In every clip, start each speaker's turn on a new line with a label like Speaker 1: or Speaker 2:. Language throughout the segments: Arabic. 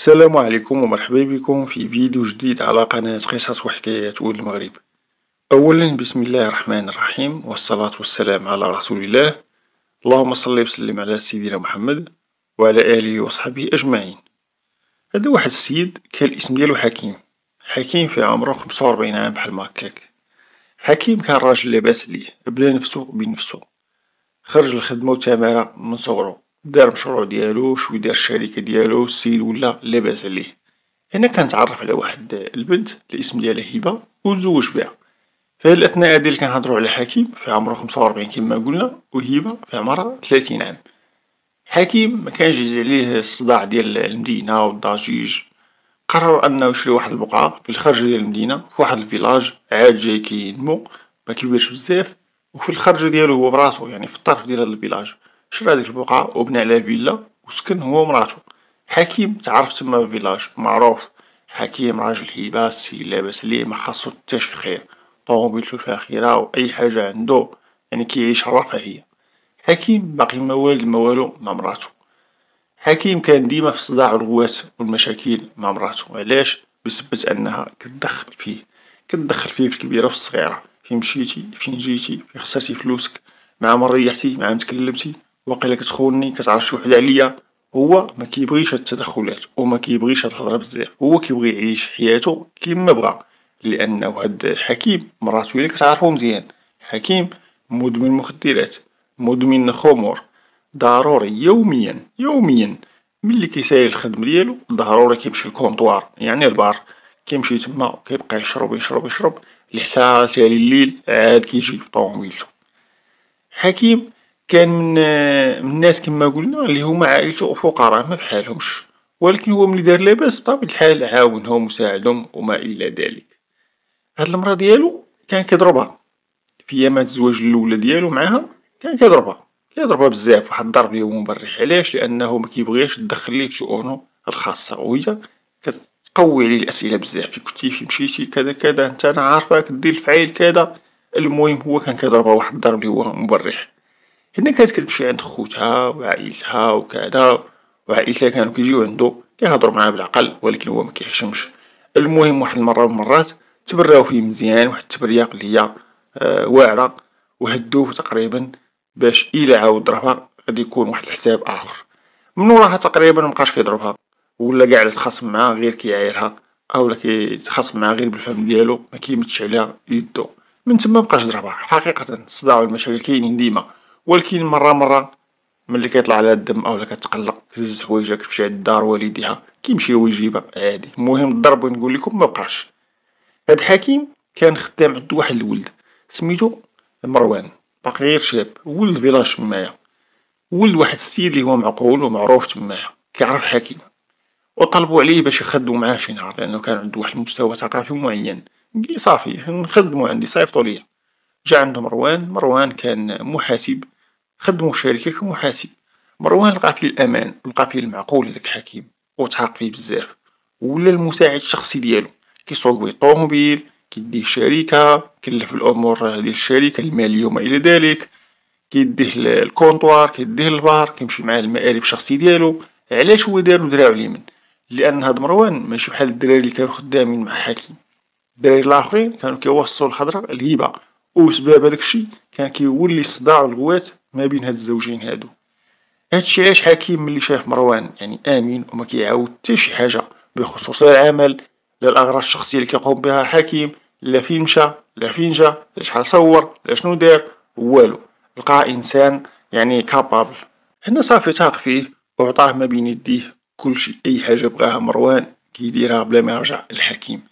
Speaker 1: السلام عليكم ومرحبا بكم في فيديو جديد على قناة قصص وحكايات المغرب أولا بسم الله الرحمن الرحيم والصلاة والسلام على رسول الله اللهم صل وسلم على سيدنا محمد وعلى آله وصحبه أجمعين هذا واحد السيد كان الاسم ديالو حكيم حكيم في عمرو 45 عام بحال ماكاك هكاك حكيم كان راجل لاباس عليه بلا نفسو بنفسو خرج الخدمة وتامرة من صغرو دار مشروع ديالو شوي دار الشركة ديالو سيل ولا لاباس عليه، هنا كنتعرف على واحد البنت الاسم ديالها هبة وتزوج بها، في الأثناء ديال كنهضروا على حكيم في عمرو خمسة كما كيما قلنا وهبة في عمرها تلاتين عام، حكيم مكانش عزيز عليه الصداع ديال المدينة والضجيج، قرر انه يشري واحد البقعة في الخرج ديال المدينة في واحد الفيلاج عاد جاي كينمو كبيرش بزاف وفي الخرجة ديالو هو براسو يعني في الطرف ديال هاد الفيلاج. شرا ديك البقعة وبنى عليها فيلا وسكن هو ومراتو حكيم تعرف تما في فيلاج معروف حكيم راجل هيبة سي لاباس عليه ما خاصو تا شي خير طوموبيلتو فاخره وأي حاجة عندو يعني كيعيش الرفاهية حكيم باقي ما والد ما والو مع مراتو حكيم كان ديما في صداع الغوات والمشاكل مع مراتو علاش بسبت انها كتدخل فيه كتدخل فيه في الكبيرة وفي الصغيرة فين مشيتي فين جيتي فين خسرتي فلوسك مع من ريحتي مع من تكلمتي واقيلا كتخوني كتعرف شي وحدة عليا هو مكيبغيش كيبغيش التدخلات ومكيبغيش كيبغيش الهضرة بزاف هو كيبغي يعيش حياتو كيما بغا لانه هاد الحكيم مراتو اللي كتعرفو مزيان حكيم مدمن مخدرات مدمن خمور ضروري يوميا يوميا ملي كيسالي الخدمه ديالو ضروري كيمشي للكونطوار يعني البار كيمشي تما كيبقى يشرب يشرب يشرب لحتى تالي الليل عاد كيجي في طوموبيلتو حكيم كان من الناس كما قلنا اللي هما عائلته فقراء ما في حالهمش ولكن هو ملي دار لاباس بطبيعة الحال عاونهم وساعدهم وما الى ذلك هاد المرا ديالو كان كيضربها في ايامات الزواج الاولى ديالو معاها كان كيضربها كيضربها بزاف واحد الضرب يوم مبرح علاش لانه ما كيبغيش تدخل ليه في شؤونه الخاصه وهي كتقوي عليه الاسئله بزاف في كنتي في مشيتي كذا كذا انت انا عارفك دير فعيل كذا المهم هو كان كيضربها واحد الضرب اللي هو مبرح هنا كانت كتمشي عند خوتها وعائلتها وكذا وعائلتها كانوا كيجيو عندو كيهضروا معاه بالعقل ولكن هو ما كيحشمش المهم واحد المره من المرات تبراو فيه مزيان واحد التبرياق اللي هي آه واعره وهدوه تقريبا باش الا عاود ضربها غادي يكون واحد الحساب اخر من وراها تقريبا مبقاش كيضربها ولا كاع تخاصم معاها غير كيعايرها اولا كيتخاصم معاها غير بالفم ديالو ما كيمتش عليها يدو من تما مبقاش ضربها حقيقه الصداع والمشاكل كاينين ديما ولكن مرة مرة ملي كيطلع على الدم اولا كتقلق كتهز حوايجك كتمشي عند دار والديها كيمشي هو يجيبها عادي المهم الضرب نقول لكم ما مبقاش هاد الحكيم كان خدام عندو واحد الولد سميتو مروان باقي غير شاب ولد فيلاج تمايا ولد واحد السيد لي هو معقول ومعروف تمايا كيعرف حكيم وطلبوا عليه باش يخدموا معاه شي نهار لانه كان عندو واحد المستوى ثقافي معين قال صافي نخدمو عندي صيفطوا ليا جا عندهم مروان مروان كان محاسب خدمو شركه كمحاسب مروان لقى فيه الأمان لقى فيه المعقول هداك الحكيم وتحاق فيه بزاف، ولا المساعد الشخصي ديالو كيسوق بيه الطوموبيل كيديه الشركة كيلف الأمور ديال الشركة المالية وما إلى ذلك، كيديه للكونطوار كيديه البار كيمشي معاه للمآرب الشخصية ديالو، علاش هو دارو دراعو اليمين، لأن هاد مروان ماشي بحال الدراري اللي كانو خدامين مع حكيم، الدراري الاخرين كانو كيوصلو الخضرة وسبب وسباب هداكشي كان كيولي الصداع والقوات ما بين هاد الزوجين هادو، هادشي علاش حكيم ملي شاف مروان يعني امين وما كيعاود تا شي حاجة بخصوص العمل لا الأغراض الشخصية اللي كيقوم بها حكيم لا فين مشا لا فين جا لا شحال صور لا شنو دار والو، لقاه انسان يعني كابابل، هنا صافي تاق فيه وعطاه ما بين يديه كلشي أي حاجة بغاها مروان كيديرها بلا ما يرجع لحكيم،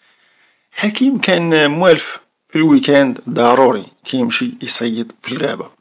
Speaker 1: حكيم كان موالف في الويكاند ضروري كيمشي يصيد في الغابة.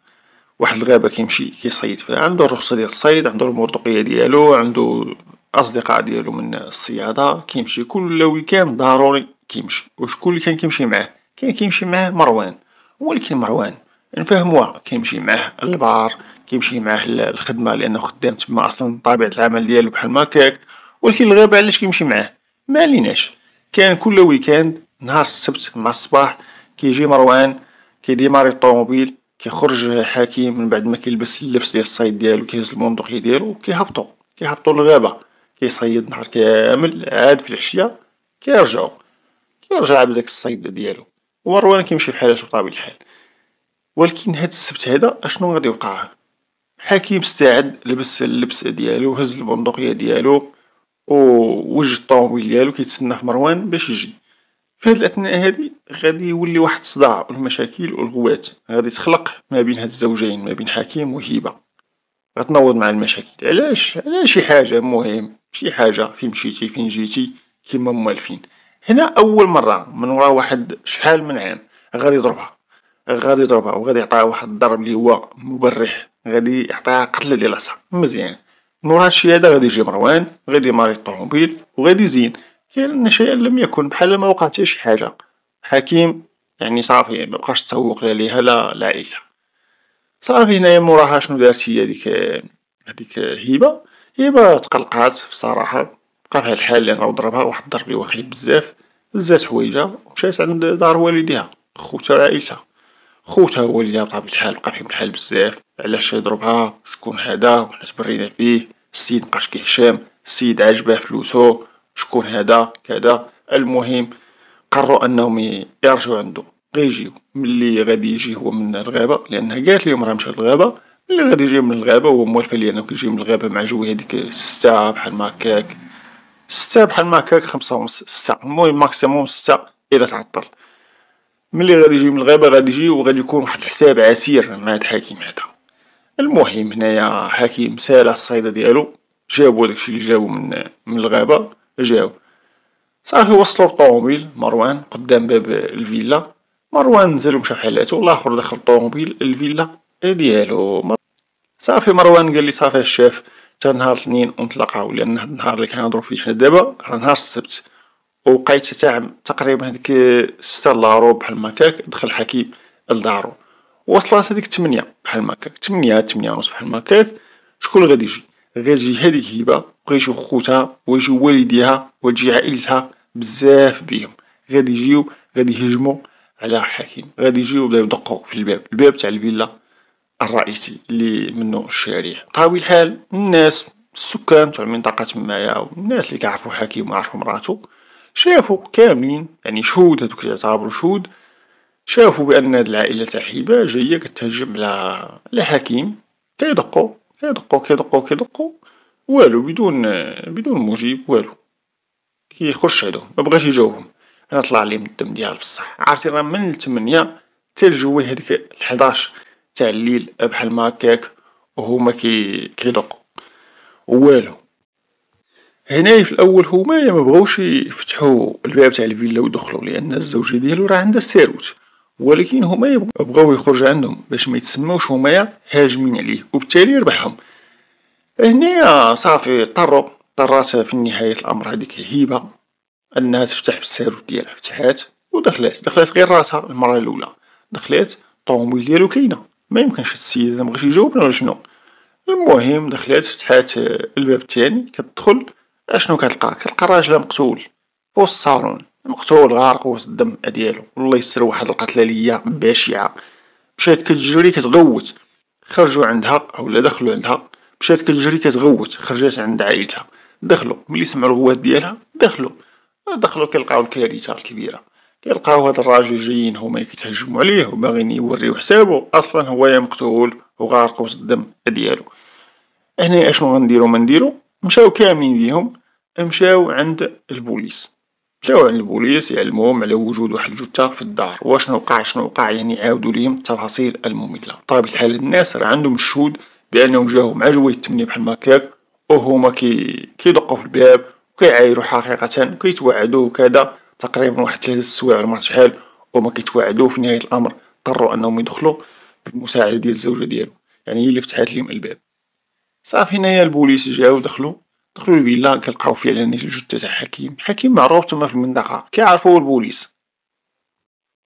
Speaker 1: واحد الغابة كيمشي كيصيد فيها عندو الرخصة ديال الصيد عندو المرتقية ديالو عندو الأصدقاء ديالو من الصيادة كيمشي كل ويكاند ضروري كيمشي وشكون لي كان كيمشي معاه كان كيمشي معاه مروان ولكن مروان نفهموها كيمشي معاه البار كيمشي معاه الخدمة لأنه خدام تما أصلا طبيعة العمل ديالو بحال ماكاك ولكن الغابة علاش كيمشي معاه ما ليناش. كان كل ويكاند نهار السبت مع الصباح كيجي مروان كيديماري الطوموبيل كيخرج حكيم من بعد ما كيلبس اللبس ديال الصيد ديالو كيهز البندقية ديالو كيهبطو كيهبطو للغابة كيصيد نهار كامل عاد في العشية كيرجعو كيرجع بداك الصيد ديالو وروان كيمشي في حالته بطبيعة الحال ولكن هاد السبت هدا اشنو غادي يوقع حكيم مستعد لبس اللبس ديالو هز البندقية ديالو ووجد الطوموبيل ديالو كيتسنى في مروان باش يجي في هذه الأثناء هذه غادي يولي واحد الصداع والمشاكل والغوات غادي تخلق ما بين هاد الزوجين ما بين حكيم وهيبه غتنوض مع المشاكل علاش على شي حاجة مهم شي حاجة فين مشيتي فين جيتي كيما موالفين هنا أول مرة من ورا واحد شحال من عام غادي يضربها غادي يضربها وغادي يعطيها واحد الضرب اللي هو مبرح غادي يعطيها قتلة ديال العصا مزيان من ورا هذا غادي يجي مروان غادي يماري الطوموبيل وغادي يزين لأن شيئا لم يكن بحالا ما وقعت شي حاجة حكيم يعني صافي مبقاش تسوق لا ليها لا لعائلتها صافي هنايا موراها شنو دارت هي هاديك هاديك هبة هبة تقلقات بصراحة بقا فيها الحال لأن راهو ضربها واحد الضرب لي بزاف بزاف حوايجها ومشات عند دار والديها خوتها وعائلتها خوتها هو اللي بطبيعة الحال بقا فيهم الحال بزاف علاش يضربها شكون هدا وحنا تبرينا فيه السيد مبقاش كيحشام السيد عجبه فلوسو شكون هذا كذا المهم قرروا انهم يرجعوا عنده غيجيو ملي غادي يجي هو من الغابه لانها قالت لهم راه مشى للغابه ملي غادي يجي من الغابه هو موالفه لي انا كيجي من الغابه مع جوي هذيك الساعه بحال ما هكاك ستة بحال ما هكاك خمسة ونص ستة المهم ماكسيموم ستة اذا تعطل ملي غادي يجي من الغابة غادي يجي وغادي يكون واحد الحساب عسير مع هاد الحكيم هذا المهم هنايا حكيم سالا الصيدة ديالو جابو داكشي اللي جابو من من الغابة جاو صافي وصلو الطوموبيل مروان قدام باب الفيلا مروان نزل ومشى حالاته والاخر دخل الطوموبيل الفيلا ديالو صافي مروان قال لي صافي الشاف تا نهار الاثنين ونتلاقاو لان هاد النهار اللي كنهضروا فيه حنا دابا راه نهار السبت وبقيت تاع تقريبا هذيك ستة ربع بحال ماكاك دخل حكيم لدارو وصلات هذيك 8 بحال ماكاك 8 8 ونص بحال ماكاك شكون غادي يجي غير جي هذيك هبة بغي يشوف خوتها ويشوف والديها وتجي عائلتها بزاف بيهم غادي يجيو غادي يهجمو على حكيم غادي يجيو بداو يدقو في الباب الباب تاع الفيلا الرئيسي اللي منو الشارع طاوي الحال الناس السكان تاع المنطقة تمايا والناس اللي كيعرفو حكيم وعرفو مراتو شافو كاملين يعني شهود هذوك اللي اعتبرو شهود شافو بان هذه العائلة تاع هبة جاية كتهجم على على حكيم كيدقو كيدقو كيدقو كيدقو والو بدون بدون مجيب والو كيخش عليهم بغاش يجاوبهم انا طلع لي من الدم ديال بصح عرفتي راه من الثمانية حتى الجوي هذيك الحداش تاع الليل بحال ما هكاك وهما كي كيدقوا والو هنايا في الاول هما ما بغاوش يفتحوا الباب تاع الفيلا ويدخلوا لان الزوجه ديالو راه عندها سيروت ولكن هما يبغاو يخرج عندهم باش ما يتسموش هما هاجمين عليه وبالتالي يربحهم هنا صافي اضطروا اضطرات في نهاية الأمر هذيك هيبة أنها تفتح بالساروت ديالها فتحات ودخلات دخلات غير راسها المرة الأولى دخلات الطوموبيل ديالو كاينة ما يمكنش السيد ما مبغاش يجاوبنا ولا شنو المهم دخلات فتحات الباب الثاني كتدخل اشنو كتلقى كتلقى راجل مقتول في الصالون مقتول غارق وسط الدم ديالو والله يستر واحد القتلة ليا بشعة مشات كتجري كتغوت خرجو عندها ولا دخلو عندها مشات كتجري كتغوت خرجات عند عايلتها دخلو ملي سمعو الغوات ديالها دخلو آه، دخلو كيلقاو الكارثة الكبيرة كيلقاو هاد الراجل جايين هما كيتهجموا عليه وباغيين يوريو حسابو اصلا هو مقتول وغارق وسط الدم ديالو هنا اشنو غنديرو ما نديرو مشاو كاملين ليهم مشاو عند البوليس جاو عند البوليس يعلموهم على وجود واحد الجثه في الدار واشنو وقع شنو وقع يعني عاودوا ليهم التفاصيل الممله طيب الحال الناس راه عندهم الشهود بانهم جاو مع جوي التمني بحال ما كاك وهما كي كيدقوا في الباب وكيعايروا حقيقه وكيتوعدو وكذا تقريبا واحد ثلاثة السوايع ولا شحال وما كيتوعدوا في نهايه الامر اضطروا انهم يدخلوا بالمساعده ديال الزوجه ديالو يعني هي اللي فتحت لهم الباب صافي هنايا البوليس جاو دخلوا دخلو الفيلا كلقاو فيها على الجثة تاع حكيم حكيم معروف تما في المنطقة كيعرفوه البوليس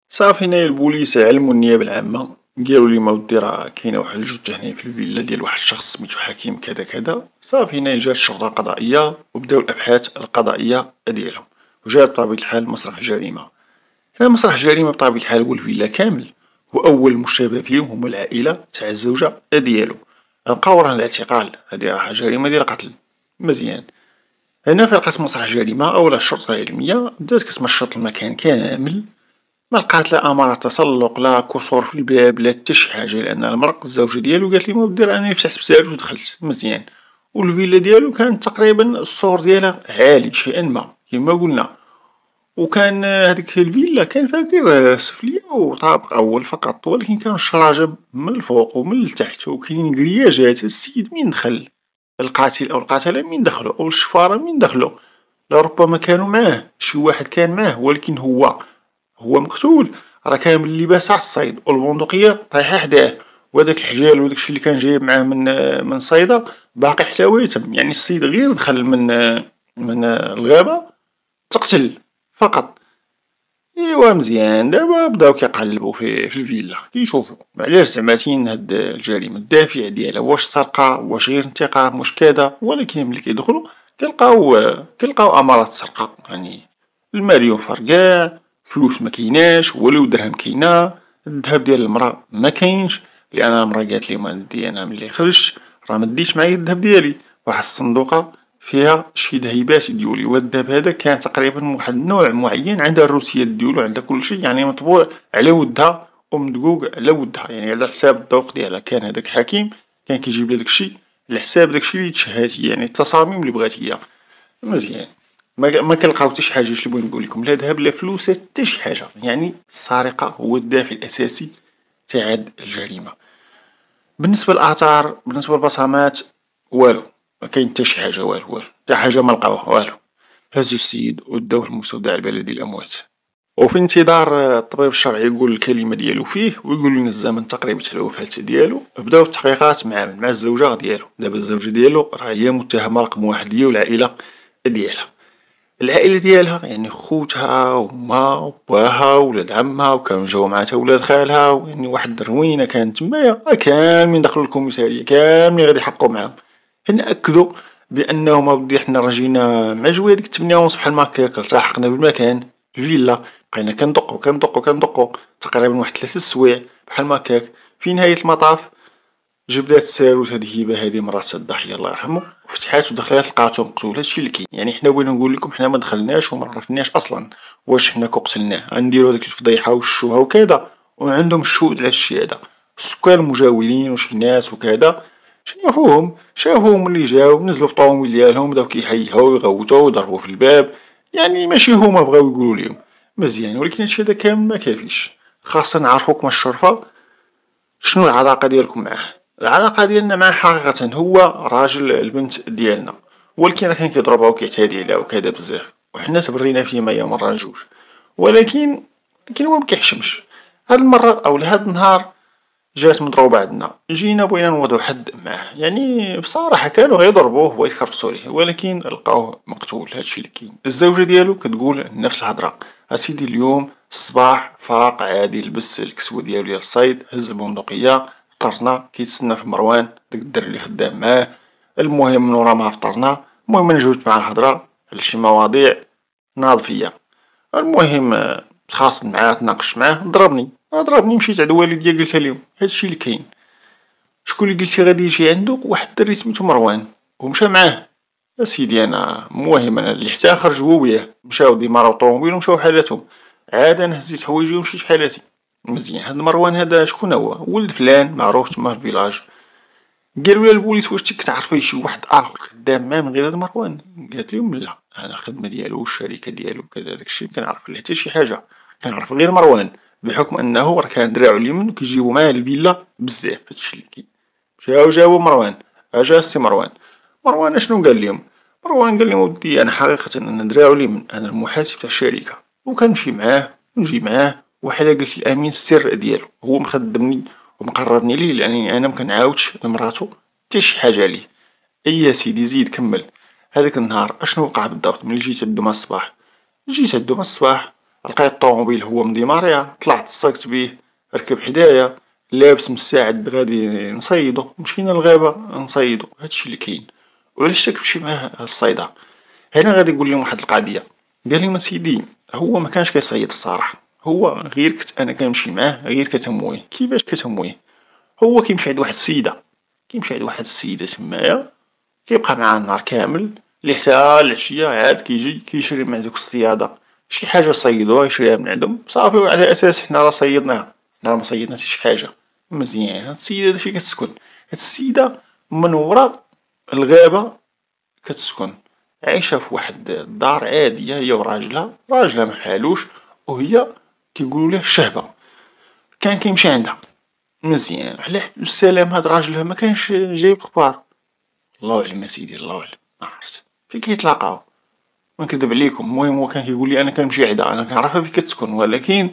Speaker 1: صافي هنايا البوليس علمو النيابة العامة قالو ليهم اودي راه كاينة واحد الجثة هنايا في الفيلا ديال واحد الشخص سميتو حكيم كذا كذا صافي هنايا جات الشرطة القضائية وبداو الأبحاث القضائية ديالهم وجات بطبيعة الحال مسرح جريمة هنا مسرح جريمة بطبيعة الحال هو الفيلا كامل وأول مشتبه فيهم هما العائلة تاع الزوجة ديالو لقاو راه الاعتقال هادي راه جريمة ديال قتل مزيان هنا في لقات مسرح جريمة اولا الشرطة العلمية بدات كتمشط المكان كامل ملقات لا أمارة تسلق لا كسور في الباب لا حتى شي حاجة لأن المرق الزوجة ديالو قالت لي ما دير أنا فتحت بزاف ودخلت مزيان والفيلا ديالو كانت تقريبا السور ديالها عالي شيئا ما كيما قلنا وكان هذيك الفيلا كان فيها غير سفلية وطابق أول فقط ولكن كان الشراجة من الفوق ومن التحت وكاينين كرياجات السيد مين دخل القاتل او القاتلة من دخله او الشفارة من دخله لربما كانوا معاه شي واحد كان معاه ولكن هو هو مقتول راه كان باللباس على الصيد والبندقية طايحة حداه وداك الحجال وداك الشيء اللي كان جايب معاه من من صيدا باقي حتى ويتم يعني الصيد غير دخل من من الغابة تقتل فقط ايوا مزيان دابا بداو كيقلبوا في, في الفيلا كيشوفو علاش زعما تين هاد الجريمة الدافع ديالها واش سرقة واش غير انتقام واش كذا ولكن ملي كيدخلو كيلقاو كيلقاو امارات السرقة يعني المليون فرقع فلوس مكيناش ولو درهم كاينة الذهب ديال المرا مكاينش لان المرا قالت ليهم انا ملي خرجت راه مديتش معايا الذهب ديالي واحد الصندوقة فيها شي ذهيبات ديولي والذهب هذا كان تقريبا واحد النوع معين عندها الروسيات ديالو عندها كلشي يعني مطبوع على ودها ومدقوق على ودها يعني على حساب الذوق ديالها كان هذاك حكيم كان كيجيب لها داكشي على حساب داكشي اللي تشهات يعني التصاميم اللي بغات هي مزيان ما ما كنلقاو حتى شي حاجه شنو بغيت نقول لكم لا ذهب لا فلوس حتى شي حاجه يعني السرقه هو الدافع الاساسي تاع الجريمه بالنسبه للاثار بالنسبه للبصمات والو مكاين تا شي حاجة والو والو تا حاجة ملقاوها والو هزو السيد وداوه المستودع البلدي الأموات وفي انتظار الطبيب الشرعي يقول الكلمة ديالو فيه ويقول لنا الزمن تقريبا تاع الوفاة ديالو بداو التحقيقات مع مع الزوجة ديالو دابا الزوجة ديالو راه هي متهمة رقم واحد هي والعائلة ديالها العائلة ديالها يعني خوتها وما وباها ولاد عمها وكانوا جاو مع تا ولاد خالها يعني واحد الروينة كانت تمايا كاملين دخلوا الكوميسارية كاملين غادي يحقوا معاهم نأكدو بأنه بدي حنا رجينا مع جوالك تمنية ونص بحال ماهكاك التحقنا بالمكان فيلا بقينا كندقو كندقو كندقو تقريبا واحد تلات سوايع بحال هكاك في نهاية المطاف جبدات الساروت هاد هبه هادي مرات الضحية الله يرحمو فتحات ودخلات لقاتو مقتول هادشي اللي كاين يعني حنا بغينا نقول لكم حنا ما دخلناش وما عرفناش اصلا واش حنا قتلناه غنديرو هاديك الفضيحة والشوهة وكذا وعندهم الشهود على هادشي هذا السكان المجاورين واش الناس وكذا شافوهم شافوهم اللي جاو نزلو في الطوموبيل ديالهم بداو كيحيهو ويغوتو ويضربو في الباب يعني ماشي هما بغاو يقولو ليهم مزيان ولكن هادشي هدا كامل مكافيش خاصه نعرفو كما الشرفة شنو العلاقة ديالكم معاه العلاقة ديالنا معاه حقيقة هو راجل البنت ديالنا ولكن راه كان كيضربها وكيعتادي عليها وكذا بزاف وحنا تبرينا فيه مية مرة جوج ولكن لكن هو مكيحشمش هاد المرة او لهاد النهار جات مضروبة عندنا جينا بغينا نوضعو حد معاه يعني بصراحة كانو غيضربوه ويتكرفسو عليه ولكن لقاوه مقتول هادشي اللي كاين الزوجة ديالو كتقول نفس الهضرة اسيدي اليوم الصباح فاق عادي لبس الكسوة ديالو ديال الصيد هز البندقية فطرنا كيتسنى في مروان داك الدر اللي خدام معاه المهم من ورا ما فطرنا المهم انا جاوبت مع الهضرة على شي مواضيع ناض فيا المهم تخاصم معاه تناقش معاه ضربني عاد راه مشيت عند والديا لهم هذا هادشي لي كاين شكون لي قلتي غادي يجي عندك واحد الدري سميتو مروان ومشى معاه اسيدي انا مهم انا اللي حتى خرج هو وياه مشاو ديما راهو طوموبيل ومشاو حالاتهم عاد انا هزيت حوايجي ومشيت حالاتي مزيان هاد مروان هذا شكون هو ولد فلان معروف تما في الفيلاج قالوا لي البوليس واش تيك تعرفي شي واحد اخر خدام معاه من غير هاد مروان قالت لهم لا انا الخدمه ديالو والشركه ديالو كذا داكشي كنعرف لا حتى شي حاجه كنعرف غير مروان بحكم انه راه كان دراعو اليمين كيجيبو معاه الفيلا بزاف هادشي اللي كي جاو جاو مروان اجا سي مروان مروان اشنو قال لهم مروان قال لهم ودي انا حقيقة انا دراعو اليمين انا المحاسب تاع الشركة وكنمشي معاه ونجي معاه وحالا قلت الامين السر ديالو هو مخدمني ومقررني ليه لانني انا مكنعاودش لمراتو حتى شي حاجة ليه اي سيدي زيد كمل هذاك النهار اشنو وقع بالضبط ملي جيت عندو الصباح جيت عندو الصباح لقيت الطوموبيل هو مديماريا طلعت الصقت بيه ركب حدايا لابس مساعد غادي نصيدو مشينا للغابة نصيدو هادشي اللي كاين وعلاش تمشي معاه الصيدة هنا غادي يقول لهم واحد القضية قالهم اسيدي هو مكانش كيصيد الصراحة هو غير كنت انا كنمشي معاه غير كتمويه كيفاش كتمويه هو كيمشي عند واحد السيدة كيمشي عند واحد السيدة تمايا كيبقى معاها النهار كامل لي حتى العشية عاد كيجي كيشري مع دوك الصيادة شي حاجة صيدوها يشريها من عندهم صافي وعلى أساس حنا راه صيدناها حنا ما مصيدناش شي حاجة مزيان هاد السيدة فين كتسكن هاد السيدة من ورا الغابة كتسكن عايشة في واحد الدار عادية هي وراجلها راجلها حالوش وهي كيقولوليه الشهبة كان كيمشي عندها مزيان على حد السلام هاد راجلها مكانش جايب اخبار الله أعلم اسيدي الله أعلم عرفت فين كيتلاقاو ما عليكم المهم هو كان كيقول لي انا كنمشي عدا انا كنعرفها فين كتسكن ولكن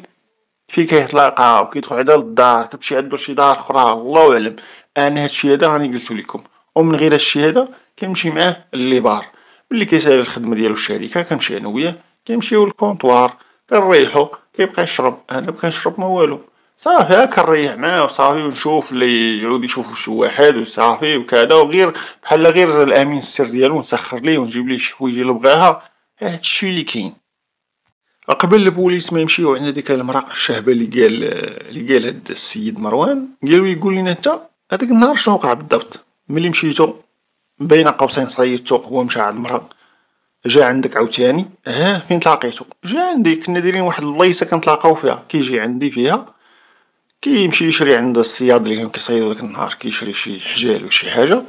Speaker 1: فين كيتلاقا وكيدخل عدا للدار كتمشي عندو شي دار اخرى الله اعلم انا هادشي هذا راني قلتو لكم ومن غير هادشي هذا كنمشي معاه بار ملي كيسالي الخدمه ديالو الشركه كنمشي انا وياه كنمشيو للكونطوار كنريحو كيبقى يشرب انا مبقى نشرب ما والو صافي هاك نريح معاه وصافي ونشوف اللي يعود يشوف شي واحد وصافي وكذا وغير بحال غير الامين السر ديالو نسخر ليه ونجيب ليه شي حوايج اللي بغاها هادشي اللي لي كاين قبل البوليس ما يمشيو عند ديك المرا الشهبه اللي قال اللي قال هاد السيد مروان قالو يقول لنا انت هذاك النهار شنو وقع بالضبط ملي مشيتو بين قوسين صيدتو هو مشى عند المرا جا عندك عاوتاني ها فين تلاقيتو جا عندي كنا دايرين واحد البلايصه كنتلاقاو فيها كيجي عندي فيها كيمشي يشري عند الصياد اللي كان كيصيدو داك النهار كيشري شي حجال وشي شي حاجه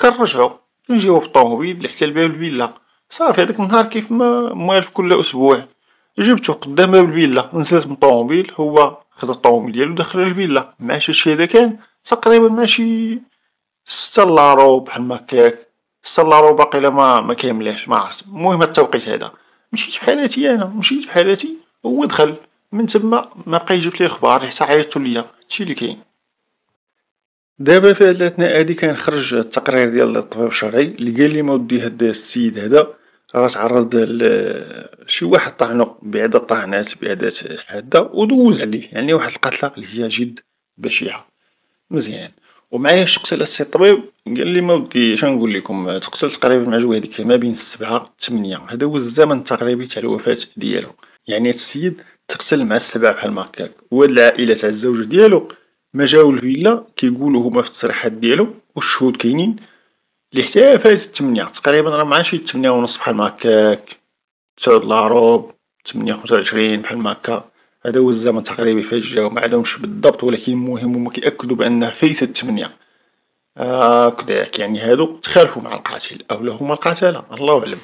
Speaker 1: كنرجعو كنجيو في الطوموبيل حتى لباب الفيلا صافي هداك النهار كيف ما موالف كل اسبوع جبتو قدام باب الفيلا نزلت من الطوموبيل هو خد الطوموبيل ديالو دخل الفيلا ماشي شي هدا كان تقريبا ماشي ستة لارو بحال هكاك ستة لارو باقيلا ما مكاملاش عرفت المهم هاد التوقيت هدا مشيت في حالاتي انا مشيت في حالاتي هو دخل من تما مبقى يجيب لي الخبار حتى عيطتو ليا هادشي لي كاين دابا في هاد الاثناء هادي كان خرج التقرير ديال الطبيب الشرعي اللي قال لينا ودي هاد السيد هذا راه تعرض لشي واحد طعنو بعدة طعنات بأداة حادة ودوز عليه يعني واحد القتلة اللي هي جد بشعة مزيان ومعايا ومعايش قتل السيد الطبيب قال لي ما ودي اش نقول لكم تقتل تقريبا مع جوه هذيك ما بين السبعة الثمانية هذا هو الزمن التقريبي تاع الوفاة ديالو يعني السيد تقتل مع السبعة بحال ما هكاك وهاد العائلة تاع الزوجة ديالو ما جاو الفيلا كيقولو هما في التصريحات ديالو والشهود كاينين لي حتى فايت التمنية تقريبا راه معاش شي تمنية ونص بحال هاكاك تسعود لاروب تمنية خمسة وعشرين بحال هاكا هذا هو الزمن التقريبي فاش جاو معلهمش بالضبط ولكن المهم هما كيأكدو بأنه فايت التمنية آه يعني هادو تخالفو مع القاتل أولا هما القتلة الله أعلم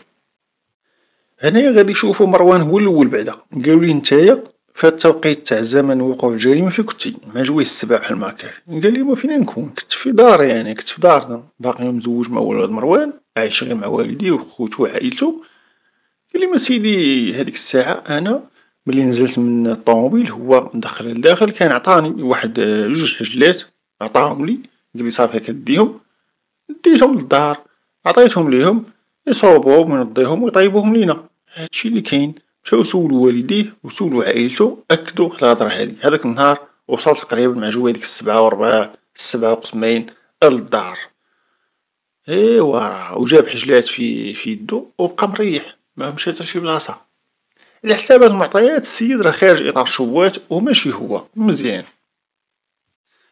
Speaker 1: هنايا غادي يشوفو مروان هو الأول بعدا قالوليه نتايا فهاد التوقيت تاع زمن وقوع الجريمة فين كنتي؟ مع جوي السبع في ما قال قالي ما فين نكون كنت في داري يعني كنت في دارنا باقي مزوج مع ولاد مروان عايش غير مع والدي وخوتو وعائلتو، قالي ما سيدي هاديك الساعة انا ملي نزلت من الطوموبيل هو مدخل لداخل كان عطاني واحد جوج حجلات عطاهم لي قالي صافي كديهم ديتهم للدار عطيتهم ليهم يصوبوهم وينضيهم ويطيبوهم لينا هادشي لي كاين مشاو سولو والديه وسولو عايلتو اكدوا على الهضرة هادي هداك النهار وصل تقريبا مع ديك السبعة وربعة السبعة وقسمين للدار ايوا راه وجاب حجلات في في يدو وبقى مريح ممشى حتى لشي بلاصة على حساب هاد المعطيات السيد راه خارج إطار شوات وماشي هو مزيان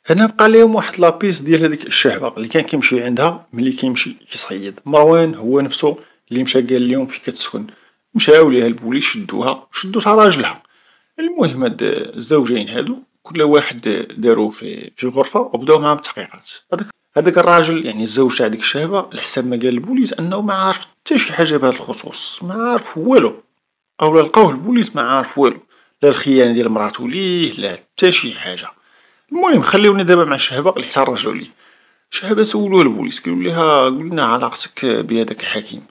Speaker 1: هنا بقى ليهم واحد لابيس ديال هاديك الشهبة اللي كان كيمشي عندها ملي كيمشي كيصيد مروان هو نفسو اللي مشى قال ليهم في كتسكن مشاو ليها البوليس شدوها شدوتها راجلها المهم هاد الزوجين هادو كل واحد دارو في في غرفة وبداو معاهم التحقيقات هداك هداك الراجل يعني الزوج تاع ديك الشابة على حساب ما قال البوليس انه ما عارف حتى شي حاجة بهاد الخصوص ما عارف والو او لقاوه البوليس ما عارف والو لا الخيانة ديال مراتو ليه لا حتى شي حاجة المهم خليونا دابا مع الشهبة اللي حتى رجعو ليه الشهبة سولوها البوليس ليها قولنا علاقتك بهداك الحكيم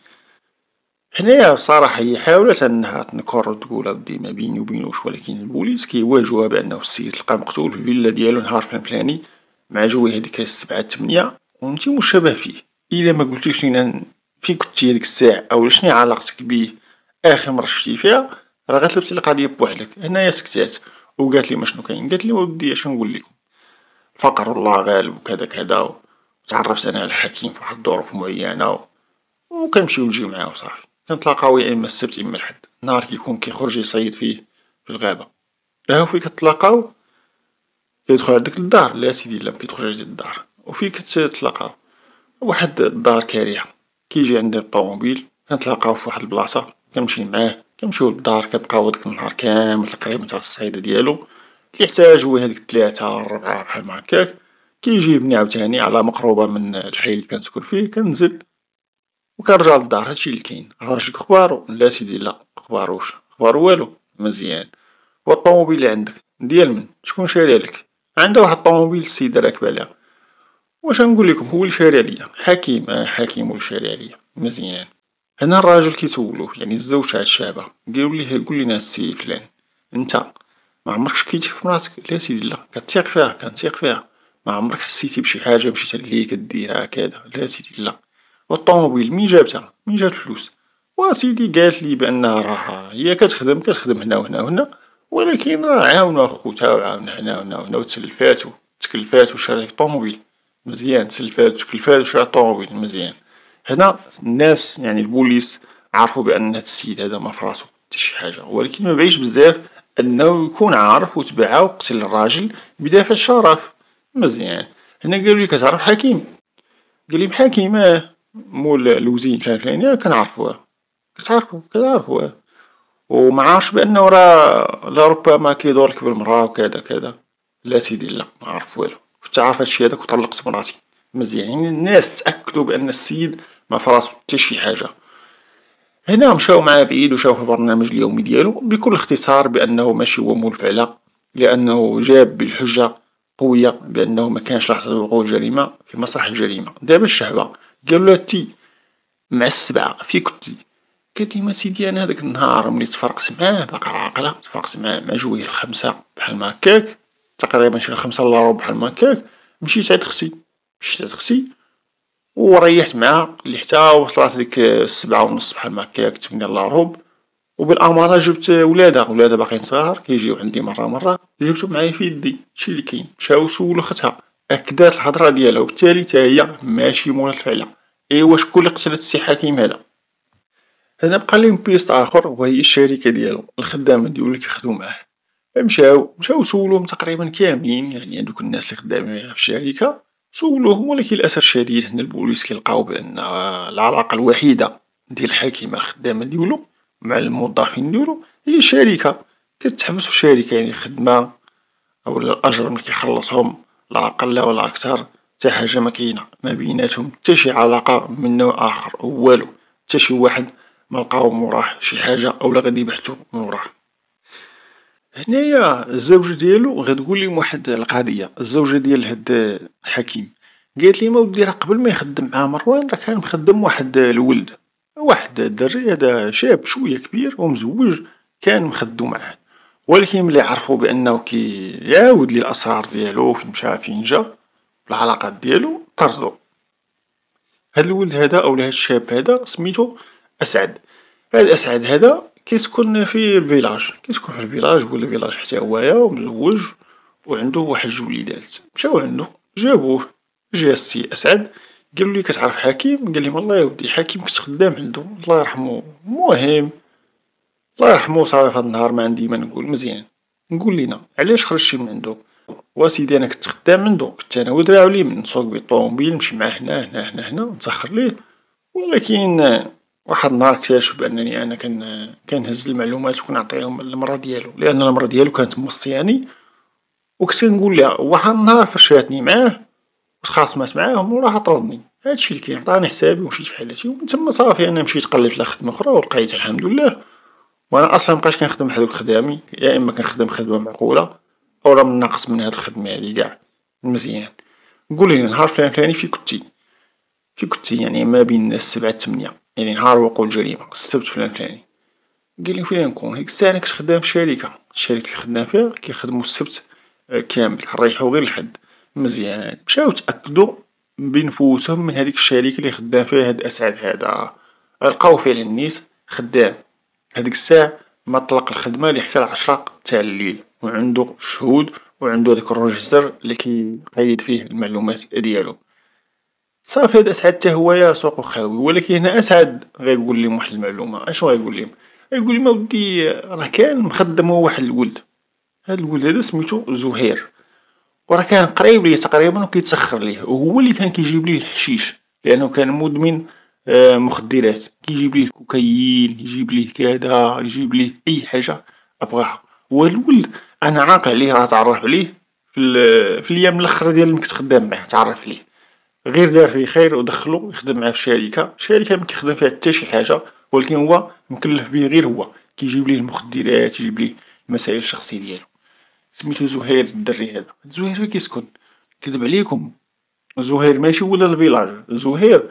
Speaker 1: هنايا صراحة هي حاولت أنها تنكر وتقول ديما بيني وبينوش ولكن البوليس كيواجهوها بأنه السيد تلقى مقتول في الفيلا ديالو نهار فلان فلاني مع جوي هديك السبعة تمنية ونتي مشابه فيه إلا مقلتيش لينا فين كنتي هاديك الساعة أو شني علاقتك بيه آخر مرة شفتي فيها راه غتلبسي القضية بوحدك هنايا سكتات وقالت لي ما شنو كاين قالت لي ودي اش نقول لكم الفقر والله غالب وكذا كذا وتعرفت انا على الحكيم في واحد الظروف معينة وكنمشيو نجيو معاه وصافي كنتلاقاو يا إما السبت يا إما الحد نهار كيكون كيخرج يصيد فيه في الغابة، ها فين كتلاقاو كيدخل عندك للدار لا سيدي لا مكيدخلش عندك للدار، وفين كتلاقاو واحد الدار كريهة، كيجي عندنا الطوموبيل كنتلاقاو في واحد البلاصة كنمشي معاه كنمشيو للدار كنبقاو هداك النهار كامل تقريبا تاع الصيدة ديالو اللي حتى هو هاديك التلاتة الربعة بحال هكاك كيجيبني عاوتاني على مقربة من الحي اللي كنسكن فيه كنزل. وكنرجع للدار هادشي اللي كاين راجلك خبارو لا سيدي لا خباروش خبارو والو مزيان والطوموبيل اللي عندك ديال من شكون شاريها لك عنده واحد الطوموبيل السيد راكب عليها واش نقول لكم هو اللي شاري ليا حكيم اه حكيم هو اللي شاري ليا مزيان هنا الراجل كيسولو يعني الزوج تاع الشابة قالوا ليه قول لينا السي فلان انت ما عمرك شكيتي في مراتك لا سيدي لا كتيق فيها كنتيق فيها ما عمرك حسيتي بشي حاجة مشيت اللي كديرها كذا لا سيدي لا والطوموبيل مين جابتها مين جات الفلوس وسيدي قالت لي بانها راه هي كتخدم كتخدم هنا وهنا وهنا ولكن راه عاونة خوتها وعاونة هنا وهنا وهنا وتسلفات وتكلفات وشريك الطوموبيل مزيان تسلفات وتكلفات وشرا الطوموبيل مزيان هنا الناس يعني البوليس عرفوا بان هاد السيد هذا ما فراسو حتى شي حاجه ولكن ما بعيش بزاف انه يكون عارف وتبعه وقتل الراجل بدافع الشرف مزيان هنا قالوا لي كتعرف حكيم قال لي بحكيم اه مول الوزير فلان الفلاني كنعرفوه كتعرفو وما ومعارفش بأنو راه لربما كيدورلك بالمرا وكذا كذا لا سيدي لا عارف والو كنت عارف هادشي هذاك وطلقت مراتي مزيان يعني الناس تأكدو بأن السيد ما راسو حتى شي حاجة هنا مشاو معاه بعيد وشاو في البرنامج اليومي ديالو بكل اختصار بأنه ماشي هو مول فعلا لأنه جاب بالحجة قوية بأنه مكانش لحظة وقوع الجريمة في مسرح الجريمة دابا الشهبه قال له تي مع السبعة في كتي قالت لي ما سيدي انا هذاك النهار ملي تفرقت معاه باقا عاقلة تفرقت معاه مع جويه الخمسة بحال ما هكاك تقريبا شي خمسة لا ربع بحال ما هكاك مشيت عند خسي مشيت عند خسي وريحت معاه اللي حتى وصلت ديك السبعة ونص بحال ما هكاك تمنية لا ربع وبالاماره جبت ولادة ولادة باقيين صغار كيجيو عندي مره مره جبتهم معايا في يدي شي اللي كاين مشاو سولو ختها أكدات الهضرة ديالها وبالتالي تا هي ماشي الفعله إيوا شكون اللي قتلت السي حكيم هذا هدا بقى ليهم بيست آخر وهي الشركة ديالو الخدامة ديالو اللي كيخدمو معاه مشاو مشاو سولوهم تقريبا كاملين يعني هدوك الناس اللي خدامين في الشركة سولوهم ولكن للأسف الشديد هنا البوليس كيلقاو بأن العلاقة الوحيدة ديال الحكيم الخدامة ديالو مع الموظفين ديالو هي الشركة كتحبس في الشركة يعني خدمة أو الأجر ملي كيخلصهم لا أقل ولا أكثر حتى حاجة كاينه ما بيناتهم حتى شي علاقة من نوع آخر والو حتى شي واحد ملقاو موراه شي حاجة أولا غادي يبحتو موراه هنايا الزوجة ديالو غتقول لي واحد القضية الزوجة ديال هاد الحكيم قالت لي ما ودي راه قبل ما يخدم مع مروان راه كان مخدم واحد الولد واحد الدري هذا شاب شوية كبير ومزوج كان مخدو معاه ولكن ملي عرفو بأنه كيعاود لي الأسرار ديالو فين مشا فين جا العلاقات ديالو طردو، هاد الولد هدا أولا هاد الشاب هدا سميتو أسعد، هاد أسعد هدا كيسكن في الفيلاج، كيسكن في الفيلاج ولا فيلاج حتى هوايا ومزوج وعندو واحد جوج وليدات، مشاو عندو جابوه جا السي أسعد لي كتعرف حكيم قالهم والله يا ودي حكيم كنت خدام عندو الله يرحمو المهم الله يرحمو صافي فهاد النهار معندي ما نقول مزيان، نقول لينا علاش خرجتي من عندو، واسيدي أنا كنت خدام عندو كنت أنا ودراعو من نسوق بيه الطوموبيل نمشي معاه هنا هنا هنا هنا نتسخر ليه، ولكن واحد النهار اكتشف بأنني أنا كان كنهز المعلومات وكنعطيهم للمرا ديالو لأن المرا ديالو كانت موصياني وكنت كنقول لها واحد النهار فرشاتني معاه وتخاصمات معاهم وراح طردني، هادشي اللي كاين عطاني حسابي ومشيت في حالتي ومن تما صافي أنا مشيت قلبت على خدمة خرى ولقيت الحمد لله وانا اصلا مبقاش كنخدم حدوك خدامي يا اما كنخدم خدمة معقولة او راه ناقص من هاد الخدمة هادي قاع مزيان لي نهار فلان فلاني فين كنتي فين كنتي يعني ما بين السبعة التمنية يعني نهار وقوع الجريمة السبت فلان فلاني لي فين نكون هيك الساعة انا كنت خدام في شركة الشركة اللي خدام فيها كيخدمو السبت آه، كامل كنريحو غير الحد مزيان مشاو تأكدو بنفوسهم من هاديك الشركة اللي خدام فيها هاد الأسعاد هادا لقاو فعلا النيت خدام هاديك الساعة ما طلق الخدمة اللي حتى العشرة تاع الليل وعندو شهود وعندو ذاك الروجيستر لي كيقيد فيه المعلومات ديالو صافي هاد اسعد حتى هويا سوق خاوي ولكن هنا اسعد غيقول لي واحد المعلومة اشنو غيقول ليهم غيقول ليهم اودي راه كان مخدم هو واحد الولد هاد الولد هدا سميتو زهير وراه كان قريب ليه تقريبا وكيتسخر ليه وهو لي كان كيجيب ليه الحشيش لانه كان مدمن آه، مخدرات كيجيب ليه كوكايين يجيب ليه كذا يجيب ليه اي حاجة ابغاها هو الولد انا عاق عليه راه تعرف عليه في, في الايام الاخر ديال اللي كنت خدام معاه تعرف عليه غير دار فيه خير ودخلو يخدم معاه في شركة شركة ما كيخدم فيها حتى شي حاجة ولكن هو مكلف به غير هو كيجيب ليه المخدرات يجيب ليه المسائل الشخصية ديالو سميتو زهير الدري هذا زهير فين كيسكن كذب عليكم زهير ماشي ولا الفيلاج زهير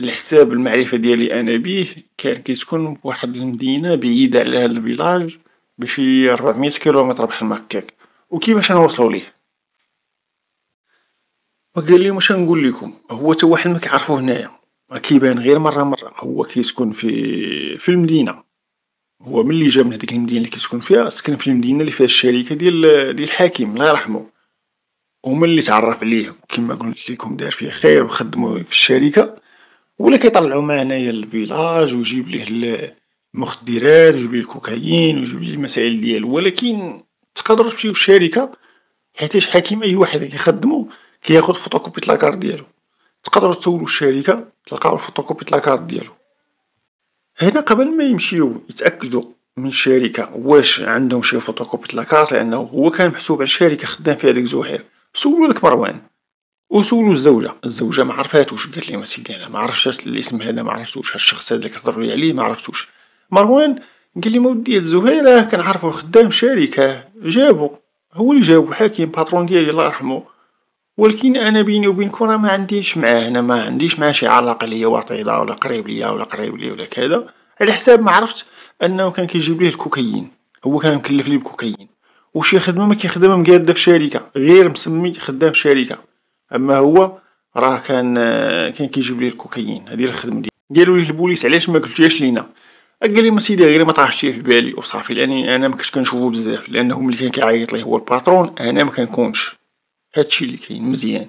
Speaker 1: الحساب المعرفة ديالي أنا بيه كان كيسكن واحد المدينة بعيدة على هاد البلاج بشي ربعمية كيلومتر بحال هكاك وكيفاش نوصلوا ليه، لي واش نقول ليكم هو حتى واحد مكيعرفو هنايا كيبان غير مرة مرة هو كيسكن في- في المدينة هو ملي جا من هاديك المدينة اللي كيسكن فيها سكن في المدينة اللي فيها الشركة ديال ديال الحاكم الله يرحمو اللي تعرف عليه كيما قلتليكم دار فيه خير وخدمو في الشركة ولا كيطلعو معاه هنايا للفيلاج ويجيب ليه المخدرات ويجيب ليه الكوكايين ويجيب ليه المسائل ديالو ولكن متقدروش تمشيو للشركة حيتاش حكيم أي واحد كيخدمو كياخد فوتوكوبي لاكارت ديالو تقدرو تسولو الشركة تلقاو الفوتوكوبي لاكارت ديالو، هنا قبل ما يمشيو يتأكدو من الشركة واش عندهم شي فوتوكوبي لاكارت لأنه هو كان محسوب على الشركة خدام فيها ديك زهير، سولو لك مروان اصول الزوجه الزوجه ما عرفاتوش قالت لي ما سيدي انا ما عرفتش الاسم هذا ما عرفتوش الشخص هذا اللي كتهضر لي عليه ما عرفتوش مروان قال لي مودي ودي زهيره كنعرفو خدام شركه جابو هو اللي جابو حكيم باترون ديالي الله يرحمه ولكن انا بيني وبينكم راه ما عنديش معاه انا ما عنديش معاه شي علاقه ليا وطيده ولا قريب ليا ولا قريب ليا ولا كذا على حساب ما عرفت انه كان كيجيب ليه الكوكايين هو كان مكلف ليه بالكوكايين وشي خدمه ما كيخدمها مقاده في شركه غير مسمي خدام في شركه اما هو راه كان كان كيجيب لي الكوكايين هذه الخدمه ديالو قالوا لي البوليس علاش ما قلتيش لينا قال لي ما سيدي غير ما طاحش في بالي وصافي لاني انا ما كنتش كنشوفو بزاف لانه ملي كان كيعيط ليه هو الباترون انا ما كنكونش هادشي اللي كاين مزيان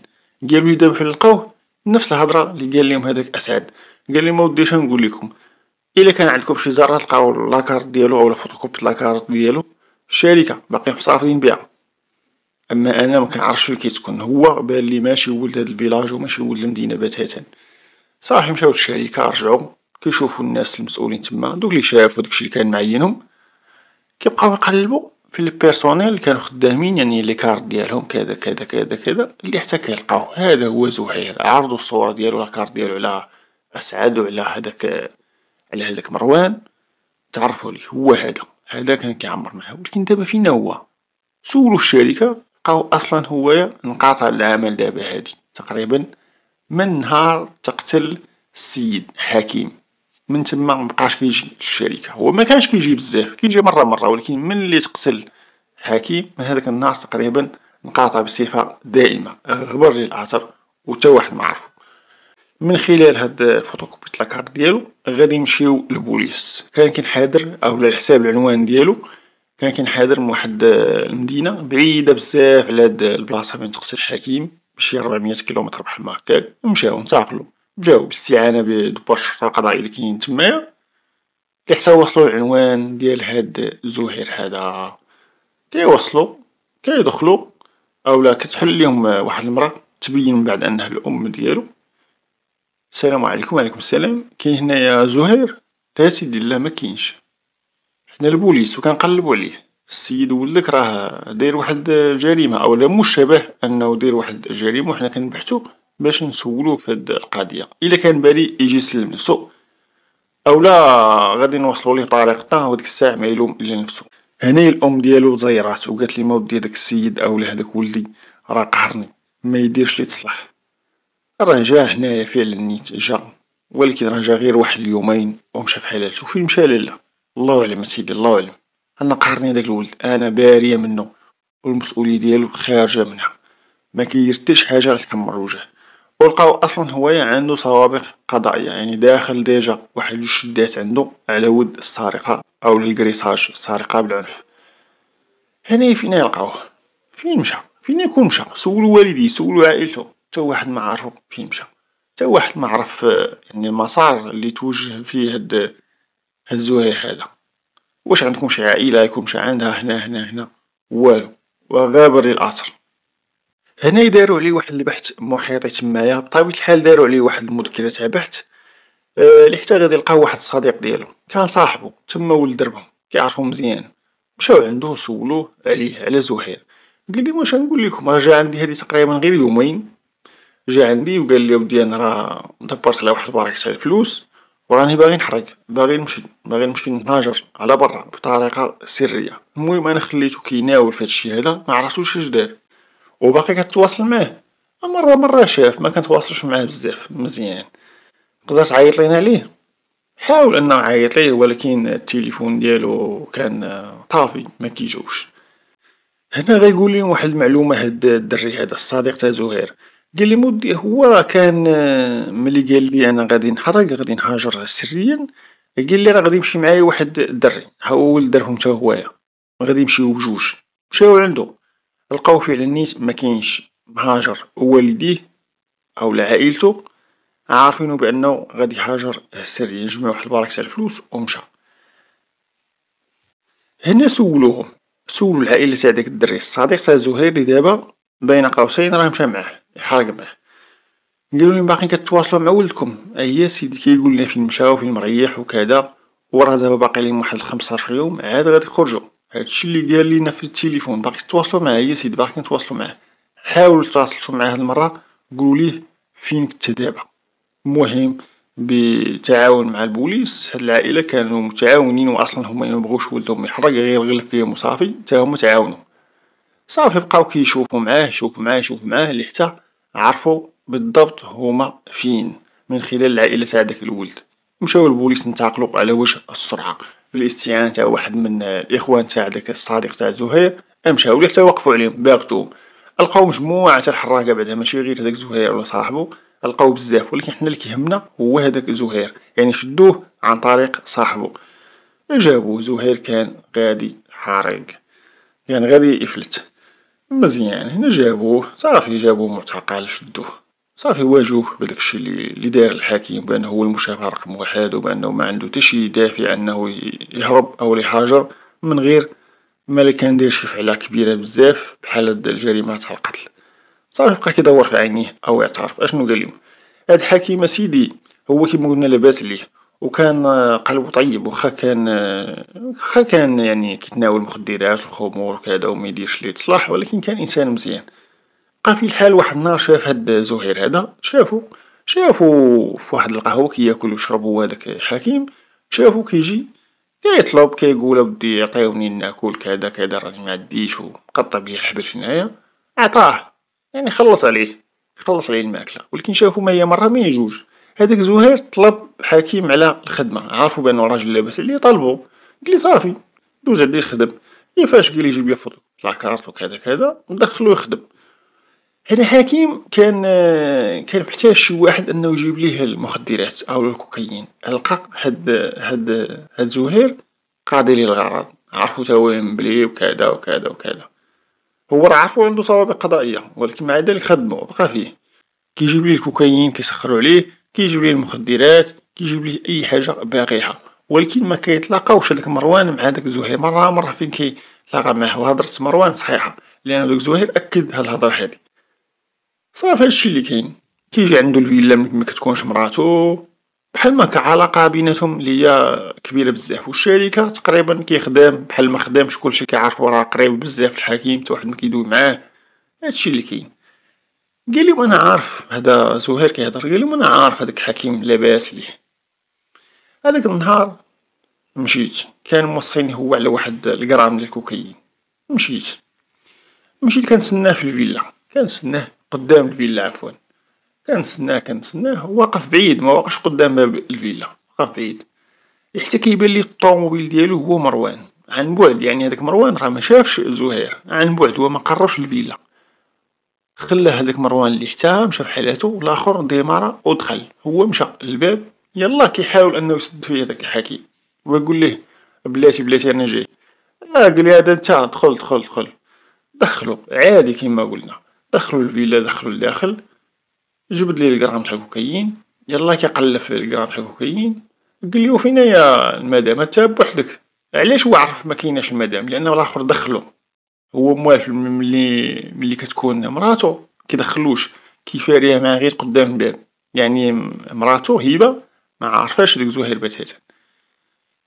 Speaker 1: قالوا لي دابا فين لقاوه نفس الهضره اللي قال لهم هذاك اسعد قال لي ما وديش نقول لكم الا كان عندكم شي زرات لقاو لاكارت ديالو او فوتوكوبي لاكارت ديالو الشركه باقي محتفظين بها اما انا مكنعرفش فين كيسكن هو بانلي ماشي ولد هاد الفيلاج وماشي ولد المدينة بتاتا صافي مشاو للشركة رجعو كيشوفو الناس المسؤولين تما دوك لي شافو داكشي لي كان معينهم كيبقاو يقلبو في لي بيرسونيل اللي كانو خدامين يعني لي كارت ديالهم كدا كدا كدا كدا لي حتى كيلقاو هدا هو زهير عرضو الصورة ديالو لا كارت ديالو على اسعد وعلى هداك على هداك مروان تعرفو عليه هو هدا هذا كان كيعمر معاه ولكن دابا فين هو سولو الشركة بقاو اصلا هو انقطع العمل دابا هادي تقريبا من نهار تقتل السيد حكيم من تما مبقاش كيجي الشركه هو مكانش كيجي بزاف كيجي مرة مرة ولكن من اللي تقتل حكيم من هداك النهار تقريبا انقطع بصفة دائمة غبر لي العثر وتا واحد معرفو من خلال هاد فوتوكوبي لاكارت ديالو غادي يمشيو للبوليس كان كنحاضر او على حساب العنوان ديالو كان حاضر من واحد المدينة بعيدة بزاف على هاد البلاصة فين تقتل الحكيم بشي ربعمية كيلومتر بحال هكاك ومشاو نتاقلو جاو باستعانة بدبار الشرطة القضائيه اللي كاين تمايا لي حتى وصلو العنوان ديال هاد زهير هدا كيوصلو كيدخلو أولا كتحل ليهم واحد المرا تبين من بعد أنها الأم ديالو السلام عليكم وعليكم السلام كاين هنايا زهير لا سيدي لا مكاينش حنا البوليس وكنقلبو عليه السيد ولدك راه داير واحد الجريمة لا مشابه أنه داير واحد الجريمة وحنا كنبحتو باش نسولوه في هاد القضية إلا كان بالي يجي يسلم نفسو لا غادي نوصلو ليه طريقته وديك الساعة ما يلوم إلا نفسو هنا الأم ديالو تزيرات وقالت لي ما ودي هداك السيد أولا هداك ولدي راه قهرني ما يديرش لي تصلح راه جا هنايا فعلا نيت جا ولكن راه جا غير واحد اليومين ومشى في حالاتو فين مشى لالا الله أعلم أسيدي الله أعلم، أنا قهرني هداك الولد أنا بارية منو والمسؤولية ديالو خارجة منها، مكيدير تا شي حاجة غير تكمر وجهه، ولقاو أصلا هوايا عندو سوابق قضائية يعني داخل ديجا واحد جوج شدات عندو على ود السرقة أو الكريساج السرقة بالعنف، هنا فين يلقاوه فين مشى فين يكون مشى سولو والديه سولو عائلتو حتى واحد معرفو فين مشى حتى واحد معرف آه، يعني المسار اللي توجه فيه هاد. هزوها هادا واش عندكم شي عائلة يكون شي عندها هنا هنا هنا والو وغابر للاثر هنا دارو عليه واحد البحث محيطي تمايا بطبيعة الحال دارو عليه واحد المذكرة تاع بحث آه، لي حتى غادي لقاو واحد الصديق ديالو كان صاحبو تما ولد دربهم كيعرفو مزيان مشاو عندو سولوه عليه على زهير قالهم واش نقول ليكم راه جا عندي هادي تقريبا غير يومين جا عندي لي ودي انا راه دبرت على واحد البركة تاع الفلوس وراني باغي نحرق باغي نمشي باغي نمشي نهاجر على برا بطريقة سرية المهم انا خليتو كيناول في هذا ما معرفتوش اش دار وباقي كتواصل معاه مرة مرة شاف مكنتواصلش معاه بزاف مزيان تقدر عيط لينا ليه حاول انه عيط ليه ولكن التليفون ديالو كان طافي مكيجاوبش هنا غيقول لي واحد المعلومة هاد الدري هذا الصديق تاع زهير قالي مودي هو كان آه، ملي قالي انا غادي نحرق غادي نهاجر سريا قالي راه غادي يمشي معايا واحد الدري ها هو ولد درهم تا هويا غادي يمشيو بجوج مشاو عندو لقاو فعلا نيت مكاينش مهاجر والديه او لعائلتو عارفينو بانه غادي يهاجر سريا جمع واحد البركه تاع الفلوس ومشى هنا سولوهم سولو العائله تاع داك الدري الصديق تاع زهير لي دابا بين قوسين راه مشا معاه يحرق معاه قالولي باقي كتواصلو مع ولدكم اييه سيدي كيقولنا فين مشاو فين مريح وكذا وراه دابا باقي ليهم واحد 15 يوم عاد غادي يخرجو هادشي اللي قال لينا في التليفون باقي تواصلوا معاه يا سيدي باقي نتواصلو معاه حاولو تواصلوا معاه هاد المرة ليه فين كنت دابا المهم بالتعاون مع البوليس هاد العائلة كانوا متعاونين واصلا هما ميبغوش ولدهم يحرق غير غلف فيهم وصافي تا هما تعاونوا صافي بقاو كيشوفو معاه شوف معاه شوف معاه حتى عرفو بالضبط هما فين من خلال العائلة تاع داك الولد مشاو البوليس نتاقلو على وجه السرعة بالاستعانة تاع واحد من الاخوان تاع داك الصديق تاع زهير مشاو ليه حتى وقفو عليهم باغتو لقاو مجموعة تاع الحراقة بعدا ماشي غير هداك زهير ولا صاحبو لقاو بزاف ولكن حنا اللي كيهمنا هو هداك زهير يعني شدوه عن طريق صاحبو جابوه زهير كان غادي حريق كان يعني غادي يفلت مزيان يعني، هنا جابوه صافي جابوه معتقل شدوه صافي واجوه بداك الشي اللي داير الحاكم بأنه هو المشافى رقم واحد وبأنه ما عنده حتى شي دافع أنه يهرب أو يهاجر من غير اللي كان داير شي فعلة كبيرة بزاف بحال هاد الجريمة تاع القتل صافي بقى كيدور في عينيه أو يعترف أشنو لهم هاد الحاكم أسيدي هو كيما قلنا لاباس ليه وكان آه، قلبو طيب وخا كان آه، خا كان يعني كيتناول مخدرات وخمور وكذا وميديرش ليه تصلاح ولكن كان انسان مزيان بقى في الحال واحد النهار شاف هاد زهير هدا شافو شافو فواحد القهوة كياكل ويشرب هو هداك حكيم شافو كيجي كيطلب كيقول اودي عطيوني ناكل كدا كدا راني عنديش ومقطع بيا الحبل هنايا عطاه يعني خلص عليه خلص عليه الماكلة ولكن شافو هي مرة يجوج هداك زهير طلب الحكيم على الخدمة عرفو بأنو الراجل لاباس عليه طلبوه قال ليه صافي دوز عندي خدم كيفاش إيه قال ليه جيب ليا فوتو طلع كراسو كذا كذا ودخلوه يخدم هنا حكيم كان كان محتاج شي واحد انو يجيب ليه المخدرات او الكوكايين القى هاد هاد هاد زهير قاضي ليه الغرض عرفو توهم بلي وكذا وكذا وكذا هو راه عرفو عندو صوابق قضائية ولكن مع ذلك خدمو بقى فيه كيجيب ليه الكوكايين كيسخرو عليه كيجيب ليه المخدرات كيجيب ليه اي حاجه باغيها ولكن ما كيتلاقاوش هذاك مروان مع داك زهير مره مره فين كيتلاقى معاه وهضره مروان صحيحه لان داك زهير اكد هاد الهضره هادي صافي هادشي اللي كاين كيجي عنده الفيلا ما كتكونش مراتو بحال ما كعلاقة بيناتهم اللي هي كبيرة بزاف والشركة تقريبا كيخدم بحال ما خدامش كلشي كيعرفو راه قريب بزاف الحكيم حتى واحد ما كيدوي معاه هادشي اللي كاين قال لي انا عارف هذا زهير كيهضر قال لي انا عارف هذاك الحكيم لاباس ليه هذاك النهار مشيت كان موصيني هو على واحد الكرام ديال الكوكايين مشيت مشيت كنتسناه في الفيلا كنتسناه قدام الفيلا عفوا كنتسناه كنتسناه واقف بعيد ما واقفش قدام باب الفيلا واقف بعيد حتى كيبان لي الطوموبيل ديالو هو مروان عن بعد يعني هذاك مروان راه ما شافش زهير عن بعد هو ما قربش الفيلا خلى هذاك مروان اللي حتى مشى في حالاته والاخر ديمارا ودخل هو مشى للباب يلا كيحاول انه يسد في داك الحكي ويقول ليه بلاتي بلاتي انا جاي اه قال لي هذا انت دخل دخل دخل دخلو عادي كيما قلنا دخلو الفيلا دخلو لداخل جبد لي الكرام تاع كوكايين يلا كيقلف في الكرام تاع كوكايين قال لي فينا يا المدام انت بوحدك علاش هو عرف ما كايناش المدام لانه الاخر دخلو هو موالف ملي ملي كتكون مراتو كيدخلوش كيفاريها مع غير قدام الباب يعني مراتو هبه ما عارفاش ديك زهير بتاتا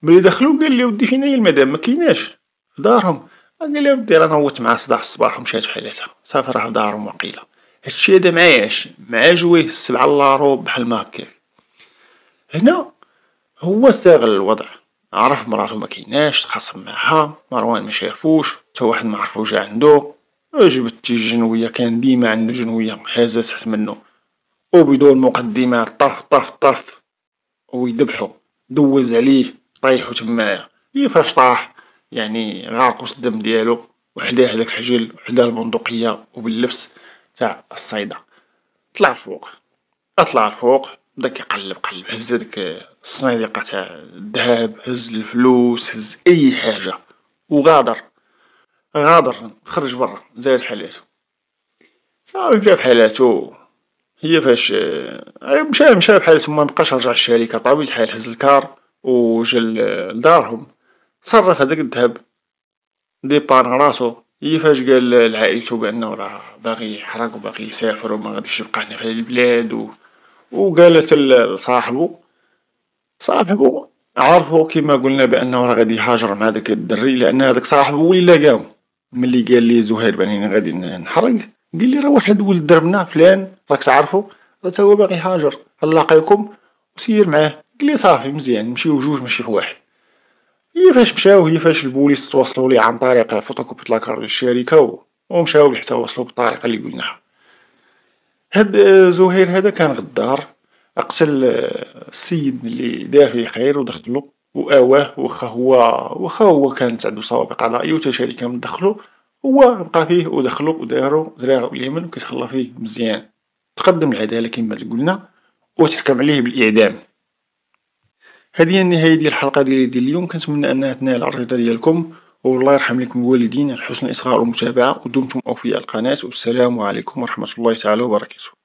Speaker 1: ملي دخلو قالي ودي فين هي المدام مكيناش قال قالي ودي راه نوت مع صداع الصباح ومشات بحالاتها صافي راه دارهم وقيلة هادشي هدا معاش مع جويه السبعة لارو بحال ما هكاك هنا هو استغل الوضع عرف مراتو مكيناش تخاصم معاها مروان ما شافوش تا واحد معرفو جا عندو جبت الجنوية كان ديما عندو جنوية حازة تحت منو وبدون مقدمة طف طف طف ويدبحو دوز عليه طيحو تمايا لي فاش طاح يعني غرق الدم ديالو وحداه هداك الحجل وحداه البندقية وباللبس تاع الصيدة، طلع الفوق، أطلع الفوق بدا كيقلب قلب هز هاديك الصناديق تاع الذهب هز الفلوس هز أي حاجة وغادر، غادر خرج برا زاد حالاتو، صافي جا فحالاتو. هي فاش مشى آه، مشى بحال تما مبقاش رجع للشركة طويل الحال هز الكار وجا لدارهم صرف هداك الذهب دي بان راسو هي فاش قال لعائلتو بأنو راه باغي يحرق وباغي يسافر ومغاديش يبقى هنا في هاد البلاد وقالت لصاحبو صاحبو عرفو كيما قلنا بأنو راه غادي يهاجر مع داك الدري لأن هداك صاحبو ولي لاقاو ملي قال لي زهير بأنني غادي نحرق قالي راه واحد ولد دربنا فلان راك تعرفو راه تا هو باغي يهاجر نلاقيكم وسير معاه قالي صافي مزيان نمشيو جوج ماشي واحد هي فاش مشاو هي فاش البوليس لي عن طريق فوتوكوبي لاكار للشركة ومشاو حتى وصلو بالطريقة لي قلناها، هاد زهير هدا كان غدار قتل السيد لي دار فيه خير ودخلو وآواه وخا هو وخا هو كانت عندو سوابق عدائية وتا شركة من دخلو هو بقى فيه ودخلو ودارو دراعو اليمن وكيتخلى فيه مزيان تقدم العدالة كيما قلنا وتحكم عليه بالإعدام هذه هي النهاية ديال الحلقة ديالي ديال اليوم كنتمنى أنها تنال الرضا ديالكم والله يرحم لكم الوالدين على حسن الإصغاء والمتابعة ودمتم أوفياء القناة والسلام عليكم ورحمة الله تعالى وبركاته